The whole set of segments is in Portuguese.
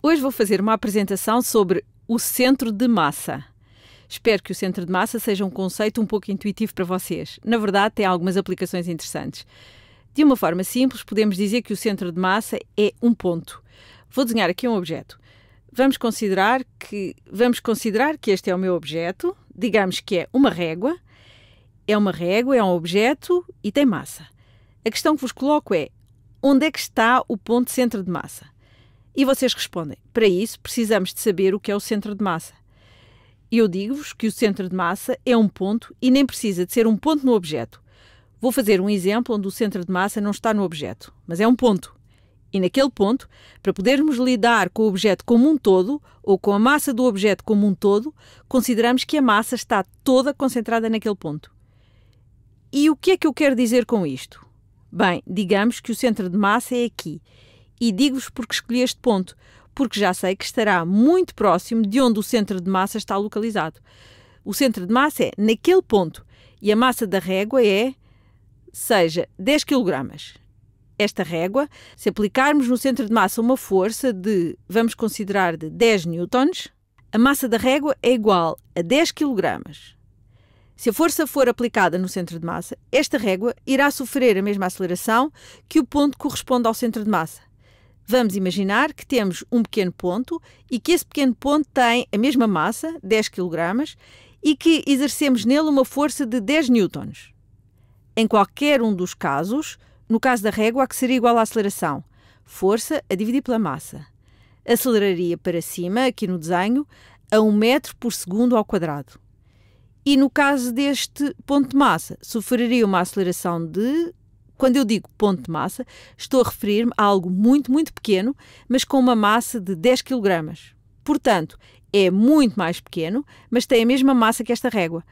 Hoje vou fazer uma apresentação sobre o centro de massa. Espero que o centro de massa seja um conceito um pouco intuitivo para vocês. Na verdade, tem algumas aplicações interessantes. De uma forma simples, podemos dizer que o centro de massa é um ponto. Vou desenhar aqui um objeto. Vamos considerar que vamos considerar que este é o meu objeto, digamos que é uma régua. É uma régua, é um objeto e tem massa. A questão que vos coloco é: onde é que está o ponto centro de massa? E vocês respondem: para isso precisamos de saber o que é o centro de massa. Eu digo-vos que o centro de massa é um ponto e nem precisa de ser um ponto no objeto. Vou fazer um exemplo onde o centro de massa não está no objeto, mas é um ponto. E naquele ponto, para podermos lidar com o objeto como um todo, ou com a massa do objeto como um todo, consideramos que a massa está toda concentrada naquele ponto. E o que é que eu quero dizer com isto? Bem, digamos que o centro de massa é aqui e digo-vos porque escolhi este ponto, porque já sei que estará muito próximo de onde o centro de massa está localizado. O centro de massa é naquele ponto e a massa da régua é, seja, 10 kg. Esta régua, se aplicarmos no centro de massa uma força de, vamos considerar, de 10 newtons, a massa da régua é igual a 10 kg. Se a força for aplicada no centro de massa, esta régua irá sofrer a mesma aceleração que o ponto que corresponde ao centro de massa. Vamos imaginar que temos um pequeno ponto e que esse pequeno ponto tem a mesma massa, 10 kg, e que exercemos nele uma força de 10 newtons. Em qualquer um dos casos, no caso da régua, que seria igual à aceleração, força a dividir pela massa. Aceleraria para cima, aqui no desenho, a 1 metro por segundo ao quadrado. E no caso deste ponto de massa, sofreria uma aceleração de quando eu digo ponto de massa, estou a referir-me a algo muito, muito pequeno, mas com uma massa de 10 kg. Portanto, é muito mais pequeno, mas tem a mesma massa que esta régua.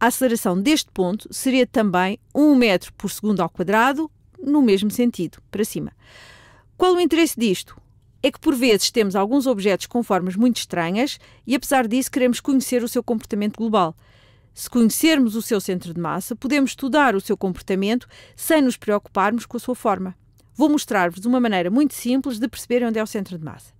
A aceleração deste ponto seria também 1 metro por segundo ao quadrado, no mesmo sentido, para cima. Qual o interesse disto? É que por vezes temos alguns objetos com formas muito estranhas e, apesar disso, queremos conhecer o seu comportamento global. Se conhecermos o seu centro de massa, podemos estudar o seu comportamento sem nos preocuparmos com a sua forma. Vou mostrar-vos uma maneira muito simples de perceber onde é o centro de massa.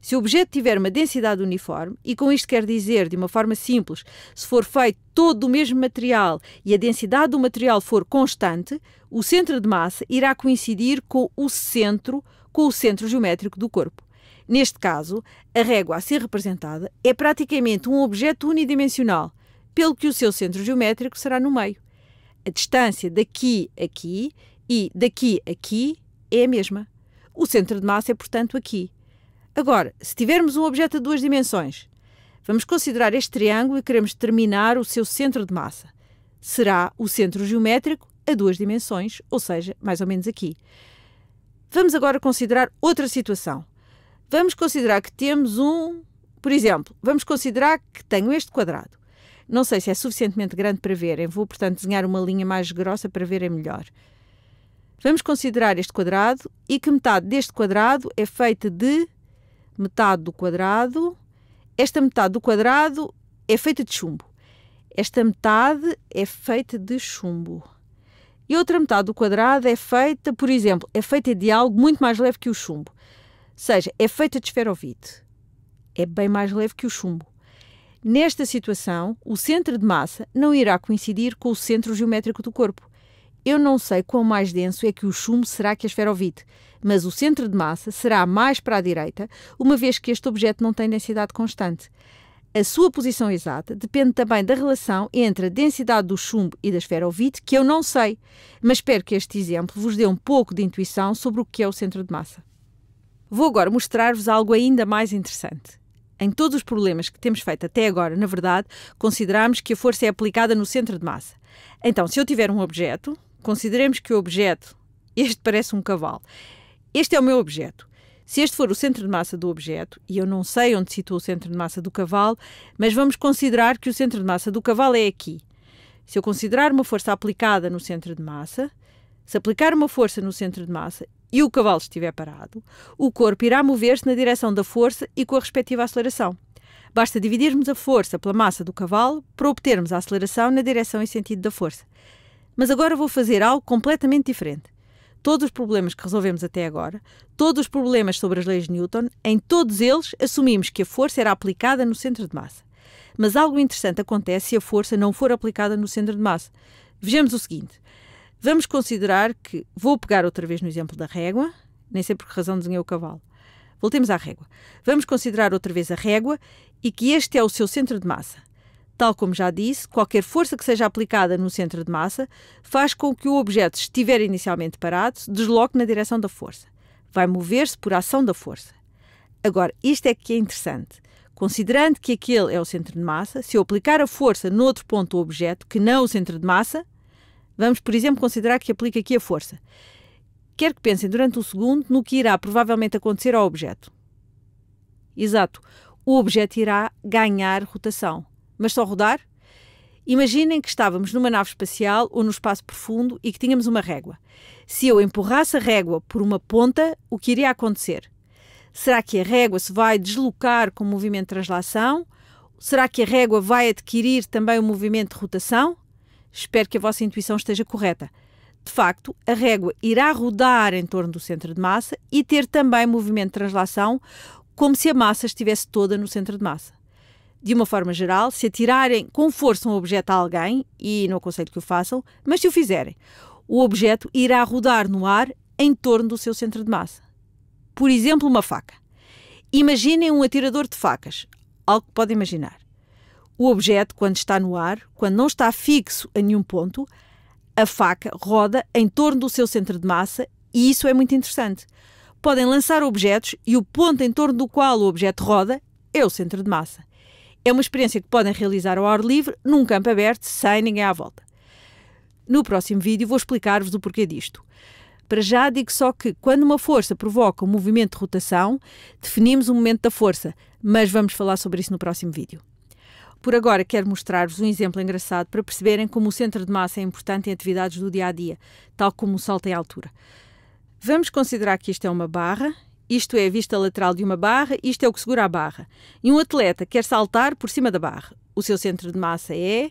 Se o objeto tiver uma densidade uniforme, e com isto quer dizer, de uma forma simples, se for feito todo do mesmo material e a densidade do material for constante, o centro de massa irá coincidir com o centro, com o centro geométrico do corpo. Neste caso, a régua a ser representada é praticamente um objeto unidimensional, pelo que o seu centro geométrico será no meio. A distância daqui a aqui e daqui a aqui é a mesma. O centro de massa é, portanto, aqui. Agora, se tivermos um objeto de duas dimensões, vamos considerar este triângulo e queremos determinar o seu centro de massa. Será o centro geométrico a duas dimensões, ou seja, mais ou menos aqui. Vamos agora considerar outra situação. Vamos considerar que temos um, por exemplo, vamos considerar que tenho este quadrado. Não sei se é suficientemente grande para verem, vou, portanto, desenhar uma linha mais grossa para verem melhor. Vamos considerar este quadrado e que metade deste quadrado é feita de metade do quadrado. Esta metade do quadrado é feita de chumbo. Esta metade é feita de chumbo. E outra metade do quadrado é feita, por exemplo, é feita de algo muito mais leve que o chumbo. Ou seja, é feita de esferovite. É bem mais leve que o chumbo. Nesta situação, o centro de massa não irá coincidir com o centro geométrico do corpo. Eu não sei quão mais denso é que o chumbo será que a esferovite, mas o centro de massa será mais para a direita, uma vez que este objeto não tem densidade constante. A sua posição exata depende também da relação entre a densidade do chumbo e da esferovite, que eu não sei, mas espero que este exemplo vos dê um pouco de intuição sobre o que é o centro de massa. Vou agora mostrar-vos algo ainda mais interessante em todos os problemas que temos feito até agora, na verdade, consideramos que a força é aplicada no centro de massa. Então, se eu tiver um objeto, consideremos que o objeto, este parece um cavalo. Este é o meu objeto. Se este for o centro de massa do objeto, e eu não sei onde situa o centro de massa do cavalo, mas vamos considerar que o centro de massa do cavalo é aqui. Se eu considerar uma força aplicada no centro de massa, se aplicar uma força no centro de massa e o cavalo estiver parado, o corpo irá mover-se na direção da força e com a respectiva aceleração. Basta dividirmos a força pela massa do cavalo para obtermos a aceleração na direção e sentido da força. Mas agora vou fazer algo completamente diferente. Todos os problemas que resolvemos até agora, todos os problemas sobre as leis de Newton, em todos eles assumimos que a força era aplicada no centro de massa. Mas algo interessante acontece se a força não for aplicada no centro de massa. Vejamos o seguinte: Vamos considerar que. Vou pegar outra vez no exemplo da régua, nem sei por que razão desenhei o cavalo. Voltemos à régua. Vamos considerar outra vez a régua e que este é o seu centro de massa. Tal como já disse, qualquer força que seja aplicada no centro de massa faz com que o objeto, se estiver inicialmente parado, se desloque na direção da força. Vai mover-se por ação da força. Agora, isto é que é interessante. Considerando que aquele é o centro de massa, se eu aplicar a força noutro ponto do objeto, que não é o centro de massa, Vamos, por exemplo, considerar que aplica aqui a força. Quero que pensem durante um segundo no que irá provavelmente acontecer ao objeto. Exato. O objeto irá ganhar rotação. Mas só rodar? Imaginem que estávamos numa nave espacial ou no espaço profundo e que tínhamos uma régua. Se eu empurrasse a régua por uma ponta, o que iria acontecer? Será que a régua se vai deslocar com o movimento de translação? Será que a régua vai adquirir também o movimento de rotação? Espero que a vossa intuição esteja correta. De facto, a régua irá rodar em torno do centro de massa e ter também movimento de translação, como se a massa estivesse toda no centro de massa. De uma forma geral, se atirarem com força um objeto a alguém, e não aconselho que o façam, mas se o fizerem, o objeto irá rodar no ar em torno do seu centro de massa. Por exemplo, uma faca. Imaginem um atirador de facas, algo que podem imaginar. O objeto, quando está no ar, quando não está fixo a nenhum ponto, a faca roda em torno do seu centro de massa e isso é muito interessante. Podem lançar objetos e o ponto em torno do qual o objeto roda é o centro de massa. É uma experiência que podem realizar ao ar livre, num campo aberto, sem ninguém à volta. No próximo vídeo vou explicar-vos o porquê disto. Para já digo só que quando uma força provoca um movimento de rotação, definimos o momento da força, mas vamos falar sobre isso no próximo vídeo. Por agora, quero mostrar-vos um exemplo engraçado para perceberem como o centro de massa é importante em atividades do dia a dia, tal como o salto em altura. Vamos considerar que isto é uma barra isto é a vista lateral de uma barra, isto é o que segura a barra. E um atleta quer saltar por cima da barra. O seu centro de massa é.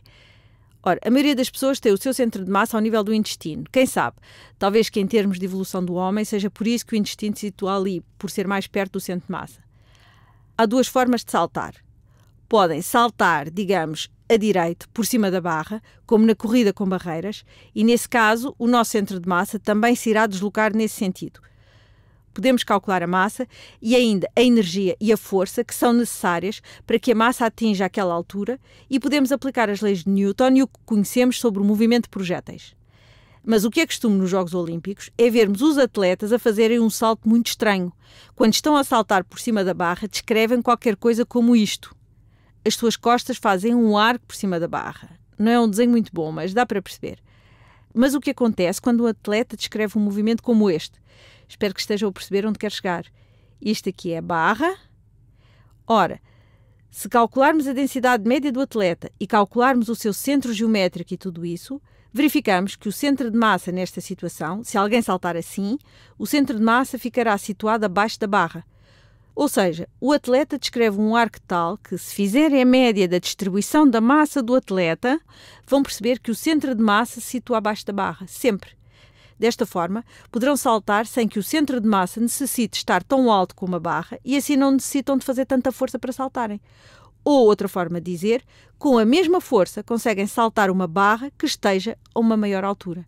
Ora, a maioria das pessoas tem o seu centro de massa ao nível do intestino. Quem sabe? Talvez que em termos de evolução do homem seja por isso que o intestino se situa ali, por ser mais perto do centro de massa. Há duas formas de saltar podem saltar, digamos, a direito, por cima da barra, como na corrida com barreiras, e nesse caso o nosso centro de massa também se irá deslocar nesse sentido. Podemos calcular a massa e ainda a energia e a força que são necessárias para que a massa atinja aquela altura e podemos aplicar as leis de Newton e o que conhecemos sobre o movimento de projéteis. Mas o que é costume nos Jogos Olímpicos é vermos os atletas a fazerem um salto muito estranho. Quando estão a saltar por cima da barra, descrevem qualquer coisa como isto. As suas costas fazem um arco por cima da barra. Não é um desenho muito bom, mas dá para perceber. Mas o que acontece quando o um atleta descreve um movimento como este? Espero que estejam a perceber onde quer chegar. Isto aqui é barra. Ora, se calcularmos a densidade média do atleta e calcularmos o seu centro geométrico e tudo isso, verificamos que o centro de massa nesta situação, se alguém saltar assim, o centro de massa ficará situado abaixo da barra. Ou seja, o atleta descreve um arco tal que, se fizerem a média da distribuição da massa do atleta, vão perceber que o centro de massa se situa abaixo da barra, sempre. Desta forma, poderão saltar sem que o centro de massa necessite estar tão alto como a barra e assim não necessitam de fazer tanta força para saltarem. Ou, outra forma de dizer, com a mesma força conseguem saltar uma barra que esteja a uma maior altura.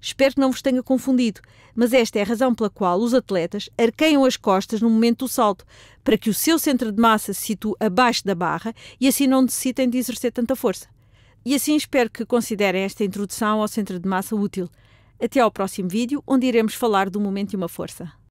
Espero que não vos tenha confundido, mas esta é a razão pela qual os atletas arqueiam as costas no momento do salto, para que o seu centro de massa se situe abaixo da barra e assim não necessitem de exercer tanta força. E assim espero que considerem esta introdução ao centro de massa útil. Até ao próximo vídeo, onde iremos falar do momento e uma força.